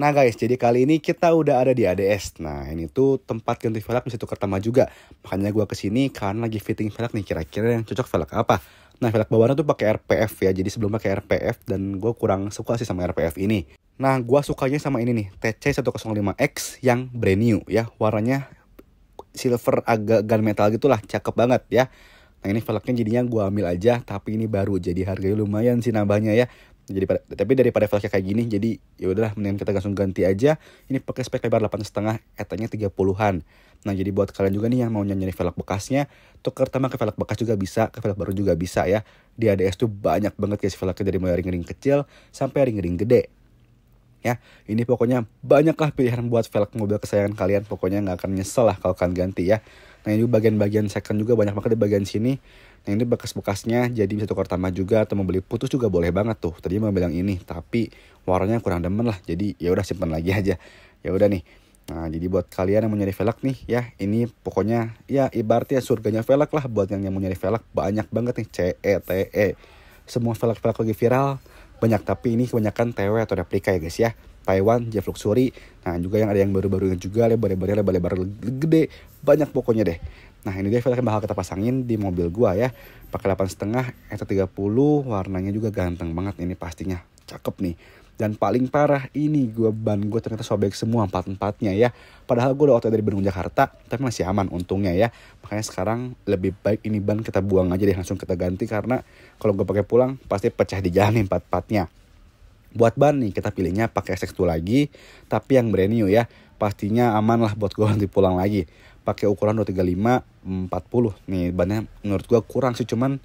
Nah guys, jadi kali ini kita udah ada di ADS. Nah ini tuh tempat ganti velg di situ Kertama juga. Makanya gue kesini karena lagi fitting velg nih. Kira-kira yang cocok velg apa? Nah velg bawahnya tuh pakai RPF ya. Jadi sebelum pakai RPF dan gue kurang suka sih sama RPF ini. Nah gue sukanya sama ini nih TC105X yang brand new ya. Warnanya silver agak gunmetal gitulah. Cakep banget ya. Nah ini velgnya jadinya gue ambil aja tapi ini baru jadi harganya lumayan sih nambahnya ya jadi tapi daripada flashnya kayak gini jadi ya udahlah mending kita langsung ganti aja ini pakai spek lebar 8,5 setengah etanya 30-an nah jadi buat kalian juga nih yang mau nyari velg bekasnya tuker pertama ke velg bekas juga bisa ke velg baru juga bisa ya di ADS tuh banyak banget guys velgnya dari mulai ring-ring kecil sampai ring-ring gede ya ini pokoknya banyaklah pilihan buat velg mobil kesayangan kalian pokoknya nggak akan nyesel lah kalau kalian ganti ya nah ini bagian-bagian second juga banyak banget di bagian sini nah ini bekas-bekasnya jadi bisa tukar tambah juga atau mau beli putus juga boleh banget tuh tadi mau bilang ini tapi warnanya kurang demen lah jadi ya udah simpan lagi aja ya udah nih Nah, jadi buat kalian yang mau nyari velg nih ya, ini pokoknya ya ibaratnya surganya velg lah buat yang, yang mau nyari velg banyak banget nih CETE. E. Semua velg-velg lagi viral, banyak tapi ini kebanyakan TW atau replika ya guys ya Taiwan, Jeff Luxury, nah juga yang ada yang baru-baru juga lebar lebar lebar-lebar gede, banyak pokoknya deh. Nah ini dia filter bakal kita pasangin di mobil gua ya, pakai delapan setengah 30 warnanya juga ganteng banget ini pastinya, cakep nih. Dan paling parah ini gue ban gue ternyata sobek semua empat-empatnya ya. Padahal gue udah otw dari Bandung Jakarta tapi masih aman untungnya ya. Makanya sekarang lebih baik ini ban kita buang aja deh langsung kita ganti karena kalau gue pakai pulang pasti pecah di jalan empat-empatnya. Buat ban nih kita pilihnya pakai SX2 lagi tapi yang brand new ya. Pastinya aman lah buat gue nanti pulang lagi. Pakai ukuran 235 40 nih bannya menurut gue kurang sih cuman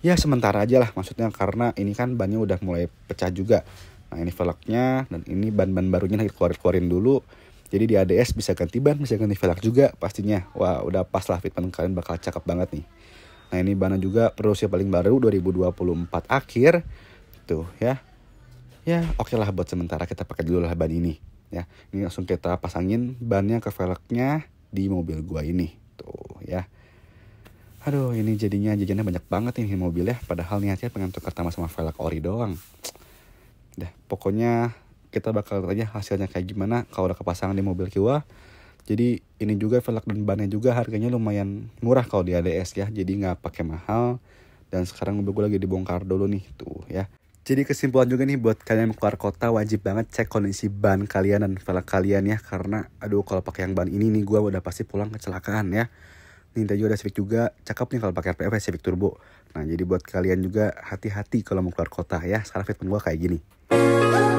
ya sementara aja lah maksudnya karena ini kan bannya udah mulai pecah juga Nah ini velgnya dan ini ban-ban barunya lagi keluarin-keluarin dulu. Jadi di ADS bisa ganti ban, bisa ganti velg juga pastinya. Wah udah pas lah fitment kalian bakal cakep banget nih. Nah ini ban juga produksi paling baru 2024 akhir. Tuh ya. Ya oke okay lah buat sementara kita pakai dulu lah ban ini. Ya ini langsung kita pasangin bannya ke velgnya di mobil gua ini. Tuh ya. Aduh ini jadinya jajannya banyak banget ini mobil ya Padahal niatnya pengen tukar sama sama velg ori doang deh pokoknya kita bakal tanya hasilnya kayak gimana kalau udah kepasangan di mobil Kiwa jadi ini juga velg dan bannya juga harganya lumayan murah kalau di ADS ya jadi nggak pakai mahal dan sekarang mobil gue lagi dibongkar dulu nih tuh ya jadi kesimpulan juga nih buat kalian yang keluar kota wajib banget cek kondisi ban kalian dan velg kalian ya karena aduh kalau pakai yang ban ini nih gue udah pasti pulang kecelakaan ya Ninja udah Civic juga cakep nih kalau pakai RPF ya Civic Turbo. Nah jadi buat kalian juga hati-hati kalau mau keluar kota ya. Sekarang fitment gue kayak gini.